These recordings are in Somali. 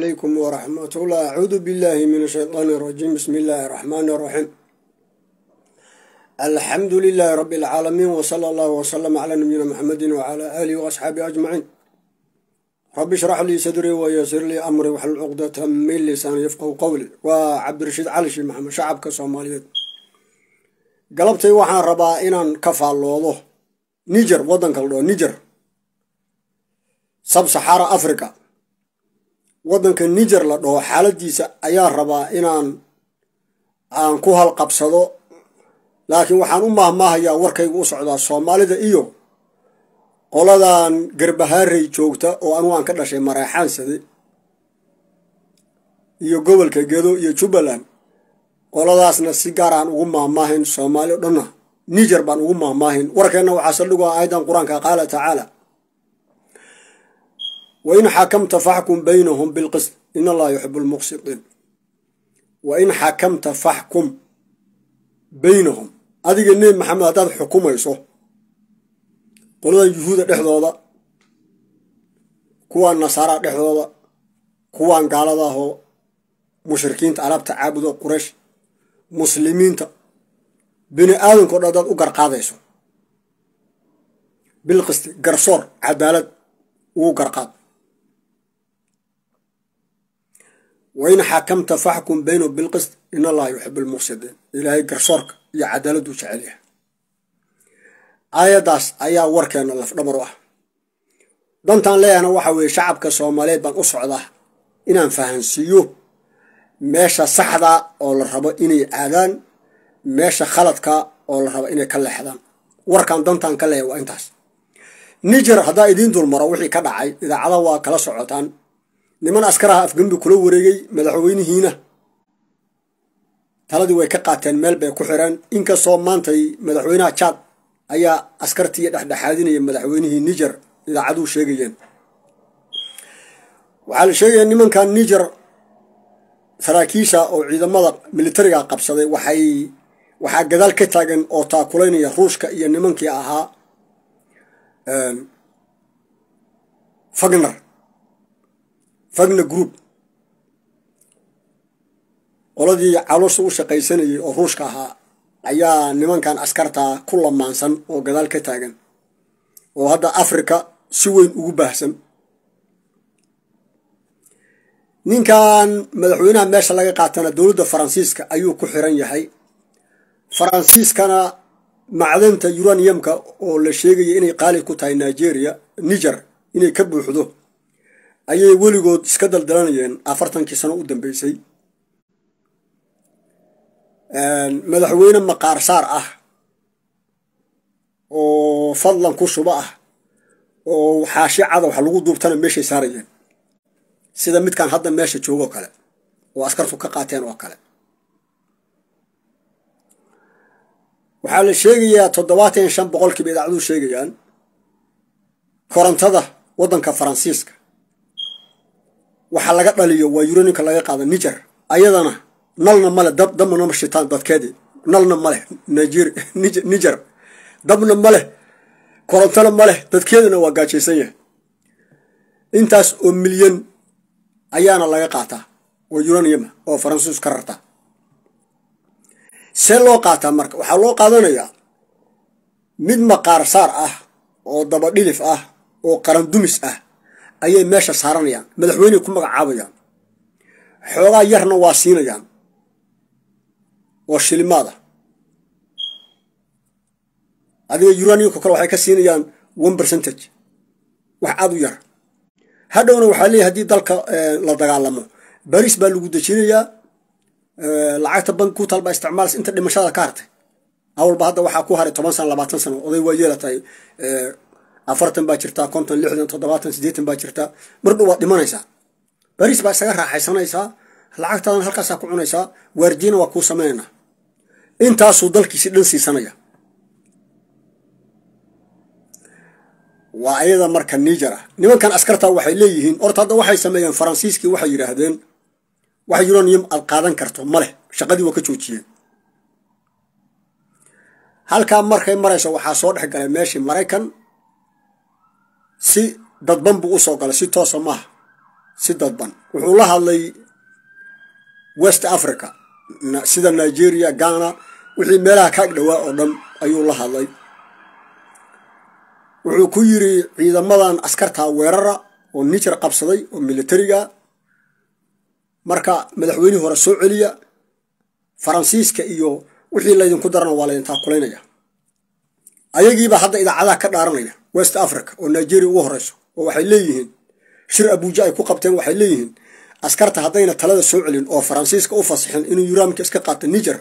calaykum waraxmatullah acuudu billahi min ashaydaani irajiim bismi illaahi araxmaani iraxiim alxamdu lilaahi rabbi alcaalamiin wsala allahu wslama calaa nabiyina muxamedin wcala aalihi waasxaabihi ajmaciin rabbi shrax lii sadrii wayaasir lii amri waxlul cuqdata min lisaani yafqahu qowli waa cabdirashiid cali shii maxamed shacabka soomaaliyeed galabtay waxaan rabaa inaan ka faalloodo niger waddanka la dhao niger sab saxaara waddanka niger la dhaho xaaladiisa ayaa rabaa inaan aan ku halqabsado laakiin waxaan u maahmaahayaa warkaygu u socdaa soomaalida iyo qoladan garbahaarey joogta oo anugu aan ka dhashay mareexaansade iyo gobolka gedo iyo jubbaland qoladaasna si gaar aan ugu maahmaahayn soomaali o dhanna niger baan ugu maahmaahayn warkeenna waxaa saldhigu ah aayadan qur-aanka qaala tacaala wain xakamta faxkum baynahum bilqist in allaha yuxibu lmuqsitiin wain xakamta faxkum baynahum adiga nebi maxamed haddaad xukumayso qolada yuhuuda dhexdooda kuwaan nasaara dhexdooda kuwaan gaaladahoo mushrikiinta arabta caabudo quraysh muslimiinta bini aadamka o dhan hadaad u garqaadayso bilqisti garsoor cadaalad ugu garqaad wain xakamta faxkum baynahum bilqist in allaha yuxibu lmuqsidiin ilaahay garsoorka iyo cadaaladuu jecel yahay aayaddaas ayaa warkeena lafdhamar u ah dantaan leeyahna waxaa weeye shacabka soomaaliyeed baan u socdaa inaan fahansiiyo meesha saxdaa oo la rabo inay aadaan meesha khaladkaa oo la rabo inay ka leexdaan warkaan dantaan ka leeyahay waa intaas nijer haddaa idiin dulmaro wixii ka dhacay idaacada waa kala socotaan niman askaraha afgembi kula wareegay madaxweynihiina taladii way ka qaateen meel bay ku xireen inkastoo maantay madaxweynaha jaad ayaa askartii dhexdhexaadinaya madaxweynihii niger idaacaduu sheegayeen waxaa la sheegaya nimankan niger saraakiisha oo ciidamada militariga qabsaday waxay waxaa gadaal ka taagan oo taakulaynaya ruushka iyo nimankii ahaa ehm, fagner fagna group qoladii calosha u shaqaysanayay oo ruushka ahaa ayaa nimankan askartaa ku lamaansan oo gadaal ka taagan oo hadda afrika si weyn ugu baahsan ninkan madaxweynaha meesha laga qaatana dowladda faransiiska ayuu ku xiran yahay faransiiskana macdanta uraniumka oo la sheegaya inay qaali ku tahay nigeria niger inay ka buuxdo ayay weligood iska daldalanayeen afartankii sano u dambeysay madaxweyne maqaar saar ah oo fadlan ku shubo ah oo xaashicada wax lagu duubtana meeshay saarayeen sida midkaan hadda meesha joogoo kale oo askartu ka qaateen oo kale waxaa la sheegayaa toddobaatan iyo shan boqolkiiba idaacaduu sheegayaan korontada waddanka faransiiska waxaa laga dhaliyo waa yuroninka laga qaada niger ayadana nalna maleh dab dabna ma shitaan dadkeedii nalna maleh nijer niger dabna maleh korontona maleh dadkeeduna waa gaajaysan yahay intaas oo milyan ayaana laga qaataa waa uronium oo faransiis ka rarta see loo qaataa marka waxaa loo qaadanayaa mid maqaarsaar ah oo daba dhilif ah oo qarandumis ah ayay meesha saaranayaan madaxweyney ku magacaabayaan xoogaa yarna waa siinayaan oo shilimaada adiga uraniumka kale waxay ka siinayaan one percentage wax aad u yar hadhowna waxaa leeyahy haddii dalka eh, la dagaalamo baris baa lagu dejinayaa eh, lacagta bank kutal baa isticmaalaysa inta dhimashada ka hartay awalba hadda waxaa ku haray toban sano labaatan sano oday waa yeelatahay eh, afartan baa jirtaa konton lixdan toddobaatan sideetan baa jirtaa mardhow waad dhimanaysaa baris baa isaga raaxaysanaysaa lacagtaadan halkaasaa ku cunaysaa waardiina waa kuu samaynayna intaasuu dalkiisi dhan siisanaya waa ayada marka niijar ah nimankan askarta waxay leeyihiin orta hadda waxay sameeyeen faransiiskii waxay yidhaahdeen waxay yiroon yim aad qaadan karto ma leh shaqadii waa ka joojiyeen halkaa markay marayso waxaa soo dhex galay meeshii maraykan si dadban buu usoo galay si toosa maaha si dadban wuxuu la hadlay west africa sida nigeria ghana wixii meelaha kaag dhowaa oo dhan ayuu la hadlay wuxuu ku yidri ciidamadan askartaa weerara oo nijer qabsaday oo militariga marka madaxweynihii hore soo celiya faransiiska iyo wixii laydinku darana waa laydintaakulaynaya ayagiibaa hadda idaacadaha ka dhaaranaya west africa oo nigeria ugu horeyso oo waxay leeyihiin shir abuuja ay ku qabteen waxay leeyihiin askarta haddayna talada soo celin oo faransiiska u fasixin inuu yuramka iska qaato niger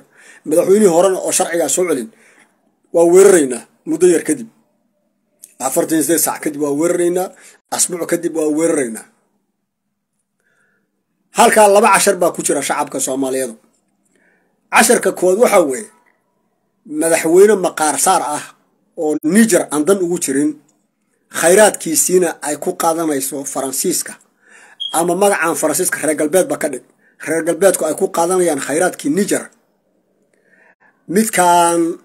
madaxweynihii horena oo sharcigaa soo celin waa weeraraynaa muddo yar kadib afartan sideed saac kadib waa weerareynaa asbuuc kadib waa weeraraynaa halkaa laba cashar baa ku jira shacabka soomaaliyadu casharka kood waxaa weeye madaxweyne maqaarsaar ah oo niger aan dan ugu jirin khayraadkiisiina ay ku qaadanayso faransiiska ama magacan faransiiska reer galbeedba ka dhig reer galbeedku ay ku qaadanayaan khayraadkii niger midkan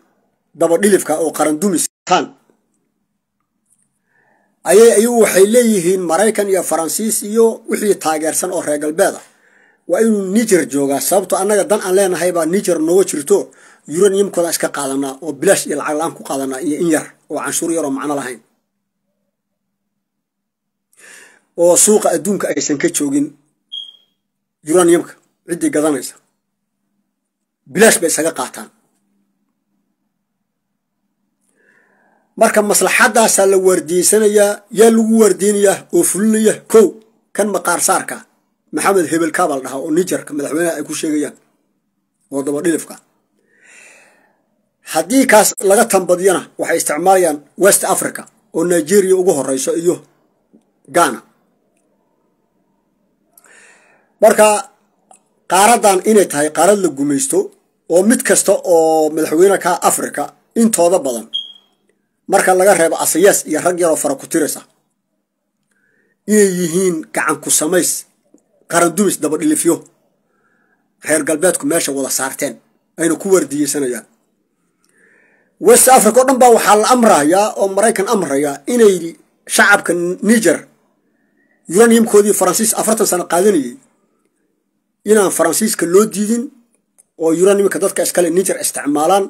dabadhilifka oo qarandumistan ayay ayagu waxay leeyihiin maraykan iyo faransiis iyo wixii taageersan oo reer galbeed ah waa inuu niger joogaa sababto annaga dan aan leenahay baa niger nooga jirto uraniumkooda iska qaadanaa oo bilaash iyo lacag la-aan ku qaadanaa iyo in yar oo canshuur yaroo macno lahayn oo suuqa adduunka aysan ka joogin uraniumka ciddii gadanaysa bilaash bay isaga qaataan marka maslaxaddaasaa la waardiyeysanayaa yaa lagu waardiynayaa oo fulinaya kow kan maqaarsaarka maxamed hebel kaabal dhahaa oo nijarka madaxweynaha ay ku sheegayaan oo dabadhilifka haddii kaas laga tanbadiyana waxay isticmaalayaan west africa oo nigeria ugu horeyso iyo ghana marka qaaraddan inay tahay qaarad la gumaysto oo mid kasta oo madaxweyne ka africa intooda badan marka laga reebo asayees iyo rag yaroo fara ku tiraysa inay yihiin gacan ku samays qarandumis dabadhilifyo reer galbeedku meesha wada saarteen ayna ku wardiiyeysanayaan west africa oo dhan baa waxaa la amrayaa oo maraykan amrayaa inay shacabka niger uraniumkoodii faransiis afartan sano qaadanayay inaan faransiiska loo diidin oo uraniumka dadka iskale niger isticmaalaan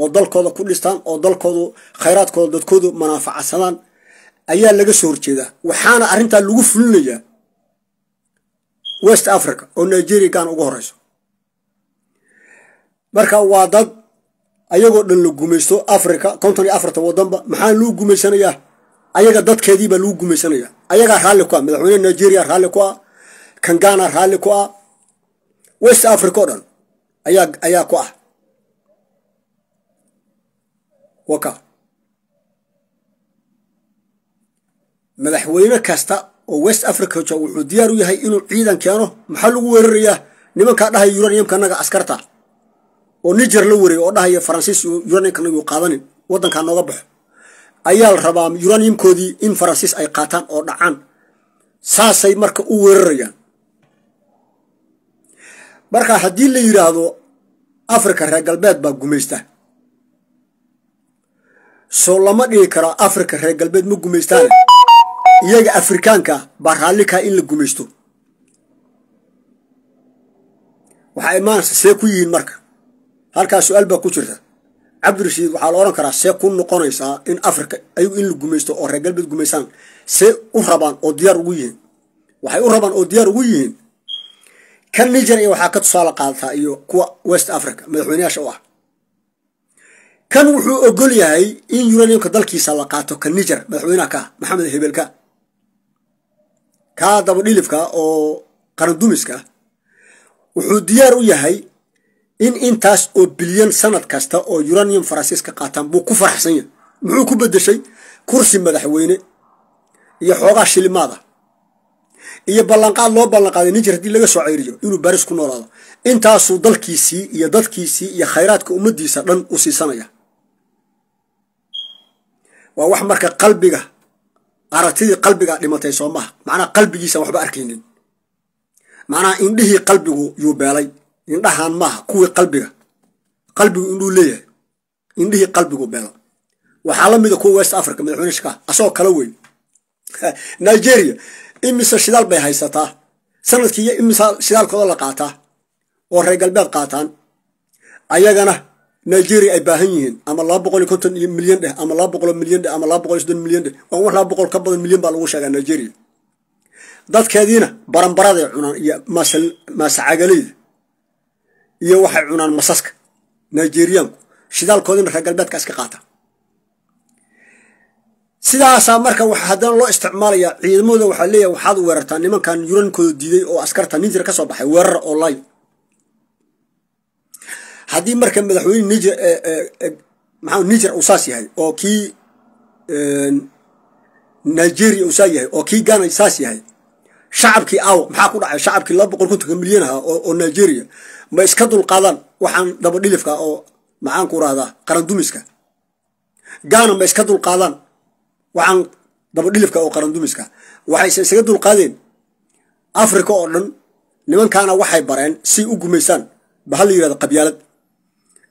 oo dalkooda ku dhistaan oo dalkoodu khayraadkooda dadkoodu manaafacadsadaan ayaa laga soo horjeedaa waxaana arrintaa lagu fulinayaa west africa oo nigeria gaana ugu horeyso marka waa dad ayagoo dhan la gumaysto africa konton iyo afartan wadanba maxaa luu gumaysanayaa ayaga dadkeediibaa luu gumaysanaya ayagaa raalli ku ah madaxweyne nigeria raalli ku ah kangana raalli ku ah west africa o dhan ayaa ayaa ku ah waka madaxweyne kasta oo west africa jooga wuxuu diyaar u yahay inuu ciidan keeno maxaa lagu weerarayaa nimankaa dhahay yuraniumka annaga askarta oo niger la wareey oo dhahaya faransiis uraniumkanaguu qaadanin wadankaa nooga baxo ayaa la rabaa uraniumkoodii in faransiis ay qaataan oo dhacaan saasay marka u weerarayaan marka haddii la yidhaahdo afrika reer galbeed baa gumaysta soo lama dhigi karo afrika reer galbeed ma gumaystaan iyaga afrikaanka baa raalli kaa ah in la gumaysto waxaa imaanaysa see ku yihiin marka halkaa su-aal baa ku jirta cabdirashiid waxaa la oran karaa see ku noqonaysaa in africa ayagu in la gumaysto oo reer galbeed gumaysaan see u rabaan oo diyaar ugu yihiin waxay u rabaan oo diyaar ugu yihiin kan nigeria waxaa ka tusaale qaadataa iyo kuwa west africa madaxweyneyaasha u ah kan wuxuu ogol yahay in uraniumka dalkiisa la qaato ka niger madaxweynaha ka maxamed hebelka kaa dabadhilifka oo qarandumiska wuxuu diyaar u yahay in intaas oo bilyan sanad kasta oo uranium faransiiska qaataan buu ku faraxsan yahay muxuu ku bedeshay kursi madaxweyne iyo xoogaa shilimaada iyo ballanqaad loo ballanqaaday nin haddii laga soo ceyriyo inuu baris ku noolaado intaasuu dalkiisii iyo dadkiisii iyo khayraadka ummaddiisa dhan u siisanaya waa wax marka qalbiga aragtidii qalbigaa dhimatay soo maha macnaha qalbigiisaan waxba arkaynin macnaha indhihii qalbigu yuu beelay indhahaan maaha kuwii qalbiga qalbigu indhuu leeyahay indhihii qalbigu beelo waxaa la mida ah kuwa west africa madaxweyne shikaah asagoo kala weyn nigeria imisa shidaal bay haysataa sanadkiiiyo imise shidaalkoodoo la qaataa oo reer galbeed qaataan ayagana nigeria ay baahan yihiin ama laba boqol iyo konton iyo milyan dheh ama laba boqoloo milyan dheh ama laba boqol iyo soddon milyan dheh waa wax laba boqol ka badan milyan baa lagu sheegaa nigeria dadkeediina baranbarada cunaan iyo maasacagalayda iyo waxay cunaan masaska nigeriyaanku shidaalkoodina reer galbeedka iska qaata sidaasaa marka haddana loo isticmaalaya ciidamadooda waxaa leeyahay waxaad weerartaa nimankan yurankooda diiday oo askarta niger ka soo baxay weerar online haddii marka madaxweyne niger eh, eh, eh, maxaa niger uu saas yahay oo kii nigeria uu saa yahay oo kii ghana saas yahay shacabkii aawo maxaa ku dhacay shacabkii laba boqol kontonka milyan ahaa oo nigeria ma iska dulqaadaan waxaan dabadhilifka oo maxaanku rahdaa qarandumiska gaana ma iska dulqaadaan waxaan dabadhilifka oo qarandumiska waxayse isaga dulqaadeen afrika oo dhan nimankaana waxay bareen si u gumaysaan bahal la yirahda qabyaalad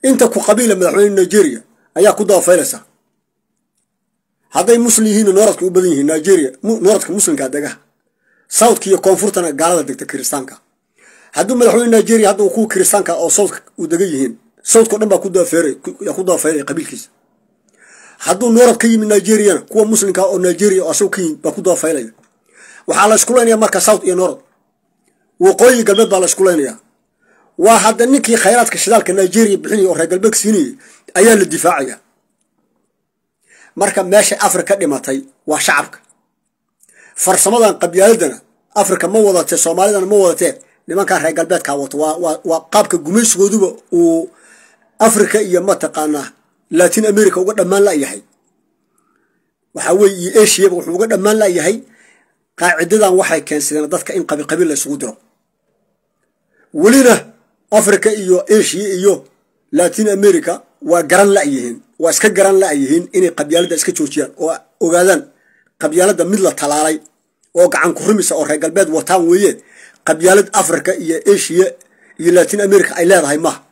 inta ku qabiila madaxweyne nigeria ayaa ku dabafaylaysa hadday muslim yihiinna nooradka u badan yihiin nigeria nooradka muslimka degaha southka iyo koonfurtana gaalada degta kiristaanka hadduu madaxweyne nigeria hadda kuwa kiristaanka oo sawdka u degan yihiin sawdko dhan baa ku daafeeray qabiilkiisa hadduu noorad ka yimid nigeriyana kuwa muslimka oo nigeria oo asagu ka yimid baa ku daafaylaya waxaa la iskulaynaya marka south iyo norod waqooyi galbeed baa la isku iskulaynayaa waa hadda ninkii khayraadka shidaalka nigeria bixinaya oo reer galbeed siinayay ayaa la difaacaya marka meesha afrika dhimatay waa shacabka farsamadan qabyaaladdana afrika ma wadatee soomaalidana ma wadatee nimankaa reer galbeedkaa wato waa qaabka gumaysigooduba uu africa iyo mataqaanaa latin america uga dhammaan layahay waxaa weye iyo asiaba wuxuu uga dhammaan layahay qaacidadan waxay keensadeen dadka in qabiqabiil laysugu diro welina africa iyo asia iyo latin america waa garan layihiin waa iska garan layihiin inay qabyaalada iska joojiyaan oo ogaadaan qabyaalada mid la talaalay oo gacan ku rumisa oo reer galbeed wataan weeye qabyaalad africa iyo asiya iyo latin america ay leedahay maha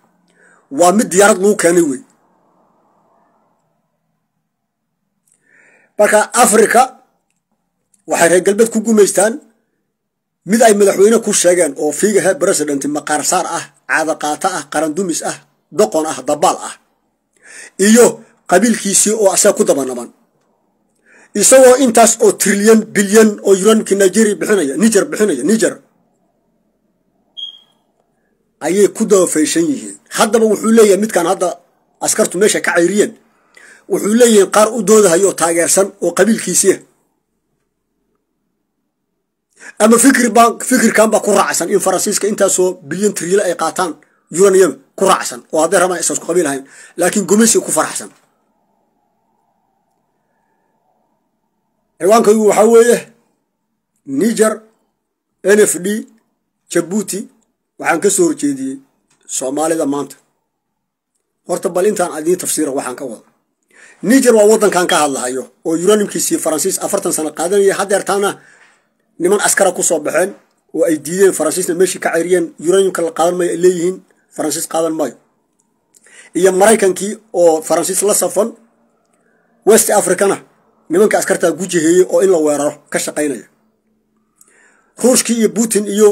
waa mid diyaarad lagu keenay wey marka africa waxay reer galbeed ku gumaystaan mid ay madaxweyne ku sheegeen oo fiigahe president maqaarsaar ah caadaqaata ah qarandumis ah doqon ah dabaal ah iyo qabiilkiisii oo asaga ku dabanaban isagoo intaas oo trilyan bilyan oo yuranmkii nigeria bixinaya niger bixinaya niger ayay ku doofeyshan yihiin haddaba wuxuu leeyahay midkaan hadda askartu meesha ka cayriyeen wuxuu leeyahay qaar u doodahayoo taageersan oo qabiilkiisiia ama fikirkan baa ku raacsan in faransiiska intaasoo bilyan triila ay qaataan yuraniyada ku raacsan oo hadday rabaan isasku qabiil laakiin gomeysi ku faraxsan ciwaankaygu waxaa weeye niger n f d jabuuti waxaan ka soo horjeediyey soomaalida maanta horta bal intaan adiin tafsiira waxaan ka wada niger waa waddankan ka hadlahayo oo yuranimkiisii faransiis afartan sano qaadanaya haddeertaana niman askara ku soo baxeen oo ay diideen faransiisna meeshii ka ceeriyeen yuranimka la qaadan mayo ay leeyihiin faransiis qaadan maayo iyo maraykankii oo faransiis la safan west africana nimanka askartaa gujiheeyey oo in la weeraro ka shaqaynaya ruushkii iyo putin iyo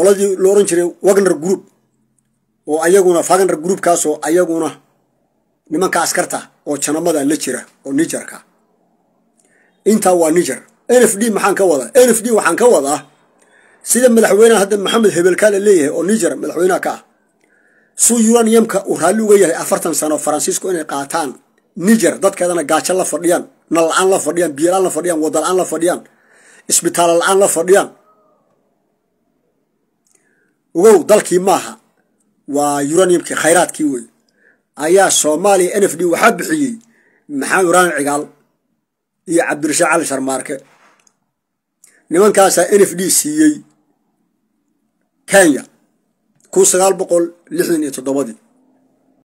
qoladii la oran jiray wagner group oo ayaguna wagner groupkaasoo ayaguna nimanka askarta oo janamada la jira oo nigerka intaa waa niger n f d maxaan ka wadaa n f d waxaan ka wadaa sida madaxweyneha hadda maxamed hebelkaale leeyahay oo niger madaxweynaha ka ah suu yuraniyamka uu raalli uga yahay afartan sano faransiisku inay qaataan niger dadkeedana gaajo la fadhiyaan nal la-aan la fadhiyaan biyo la-aan la fadhiyaan wada la-aan la fadhiyaan isbitaalla la-aan la fadhiyaan ugow dalkii maaha waa uraniumkii khayraadkii wey ayaa soomaaliya n f d waxaa bixiyey maxamed waraan cigaal iyo cabdirashaaq cali sharmaarke nimankaasaa n f d siiyey kenya kun sagaal boqol lixdan iyo toddobadii